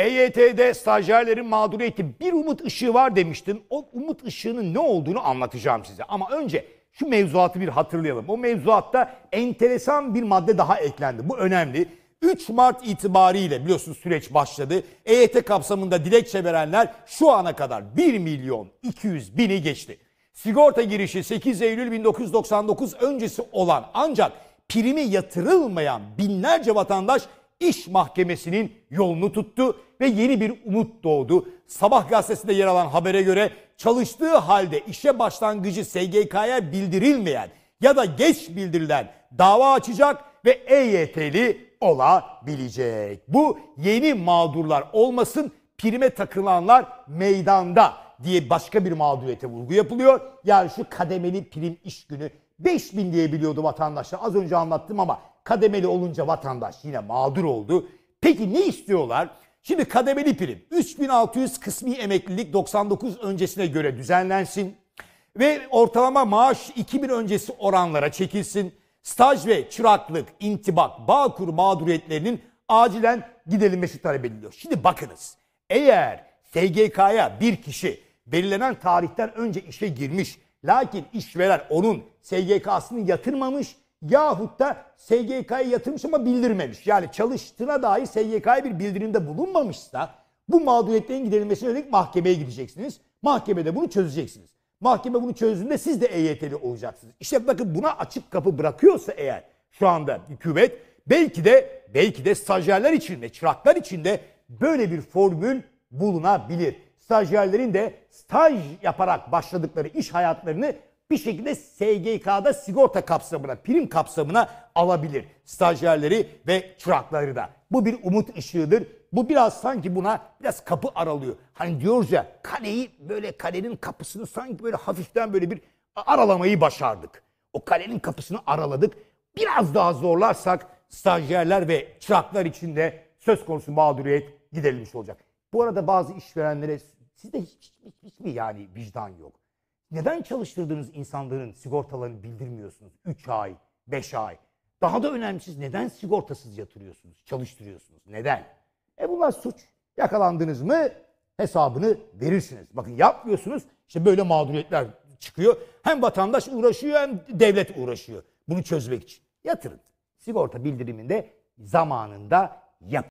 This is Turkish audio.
EYT'de stajyerlerin mağduriyeti bir umut ışığı var demiştin. O umut ışığının ne olduğunu anlatacağım size. Ama önce şu mevzuatı bir hatırlayalım. O mevzuatta enteresan bir madde daha eklendi. Bu önemli. 3 Mart itibariyle biliyorsunuz süreç başladı. EYT kapsamında dilekçe verenler şu ana kadar 1 milyon 200 bini geçti. Sigorta girişi 8 Eylül 1999 öncesi olan ancak primi yatırılmayan binlerce vatandaş İş Mahkemesi'nin yolunu tuttu ve yeni bir umut doğdu. Sabah gazetesinde yer alan habere göre çalıştığı halde işe başlangıcı SGK'ya bildirilmeyen ya da geç bildirilen dava açacak ve EYT'li olabilecek. Bu yeni mağdurlar olmasın prime takılanlar meydanda diye başka bir mağduriyete vurgu yapılıyor. Yani şu kademeli prim iş günü 5000 diye biliyordu vatandaşlar. Az önce anlattım ama Kademeli olunca vatandaş yine mağdur oldu. Peki ne istiyorlar? Şimdi kademeli prim 3600 kısmi emeklilik 99 öncesine göre düzenlensin ve ortalama maaş 2000 öncesi oranlara çekilsin. Staj ve çıraklık, intibak, bağkur mağduriyetlerinin acilen giderilmesi talep ediliyor. Şimdi bakınız eğer SGK'ya bir kişi belirlenen tarihten önce işe girmiş lakin işveren onun SGK'sını yatırmamış Yahut da SGK'ya yatırmış ama bildirmemiş. Yani çalıştığına dair SGK'ya bir bildirimde bulunmamışsa bu mağduriyetlerin giderilmesine yönelik mahkemeye gideceksiniz. Mahkemede bunu çözeceksiniz. Mahkeme bunu çözdüğünde siz de EYT'li olacaksınız. İşte bakın buna açık kapı bırakıyorsa eğer şu anda hükümet belki de belki de stajyerler içinde, çıraklar içinde böyle bir formül bulunabilir. Stajyerlerin de staj yaparak başladıkları iş hayatlarını bir şekilde SGK'da sigorta kapsamına, prim kapsamına alabilir stajyerleri ve çırakları da. Bu bir umut ışığıdır. Bu biraz sanki buna biraz kapı aralıyor. Hani diyoruz ya kaleyi böyle kalenin kapısını sanki böyle hafiften böyle bir aralamayı başardık. O kalenin kapısını araladık. Biraz daha zorlarsak stajyerler ve çıraklar için de söz konusu mağduriyet giderilmiş olacak. Bu arada bazı işverenlere sizde hiç, hiç, hiç, hiç mi yani vicdan yok? Neden çalıştırdığınız insanların sigortalarını bildirmiyorsunuz? 3 ay, 5 ay. Daha da önemlisi neden sigortasız yatırıyorsunuz, çalıştırıyorsunuz? Neden? E bunlar suç. Yakalandınız mı hesabını verirsiniz. Bakın yapmıyorsunuz işte böyle mağduriyetler çıkıyor. Hem vatandaş uğraşıyor hem devlet uğraşıyor bunu çözmek için. Yatırın. Sigorta bildiriminde zamanında yap.